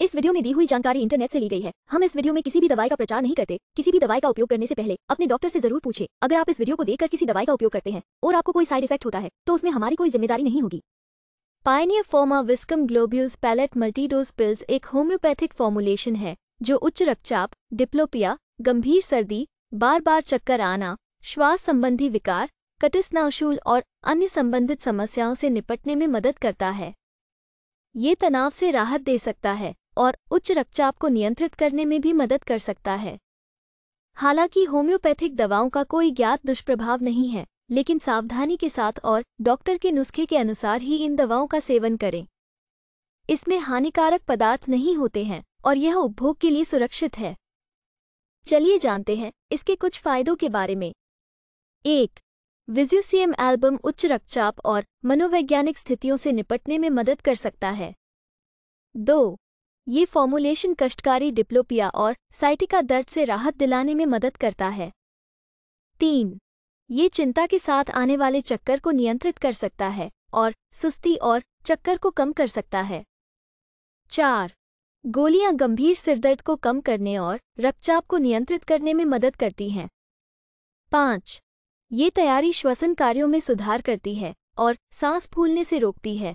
इस वीडियो में दी हुई जानकारी इंटरनेट से ली गई है हम इस वीडियो में किसी भी दवाई का प्रचार नहीं करते किसी भी दवाई का उपयोग करने से पहले अपने डॉक्टर से जरूर पूछे अगर आप इस वीडियो को देखकर किसी दवाई का उपयोग करते हैं और आपको कोई साइड इफेक्ट होता है तो उसमें हमारी कोई जिम्मेदारी नहीं होगी Pioneer Pharma viscum globules pellet multidose pills एक होम्योपैथिक फॉर्मुलेशन है जो उच्च रक्तचाप डिप्लोपिया गंभीर सर्दी बार बार चक्कर आना श्वास संबंधी विकार कटिस्नाशूल और अन्य संबंधित समस्याओं से निपटने में मदद करता है ये तनाव से राहत दे सकता है और उच्च रक्तचाप को नियंत्रित करने में भी मदद कर सकता है हालांकि होम्योपैथिक दवाओं का कोई ज्ञात दुष्प्रभाव नहीं है लेकिन सावधानी के साथ और डॉक्टर के नुस्खे के अनुसार ही इन दवाओं का सेवन करें इसमें हानिकारक पदार्थ नहीं होते हैं और यह उपभोग के लिए सुरक्षित है चलिए जानते हैं इसके कुछ फायदों के बारे में एक विज्यूसियम एल्बम उच्च रक्तचाप और मनोवैज्ञानिक स्थितियों से निपटने में मदद कर सकता है दो ये फॉर्मुलेशन कष्टकारी डिप्लोपिया और साइटिका दर्द से राहत दिलाने में मदद करता है तीन ये चिंता के साथ आने वाले चक्कर को नियंत्रित कर सकता है और सुस्ती और चक्कर को कम कर सकता है चार गोलियां गंभीर सिरदर्द को कम करने और रक्तचाप को नियंत्रित करने में मदद करती हैं पाँच ये तैयारी श्वसन कार्यों में सुधार करती है और सांस फूलने से रोकती है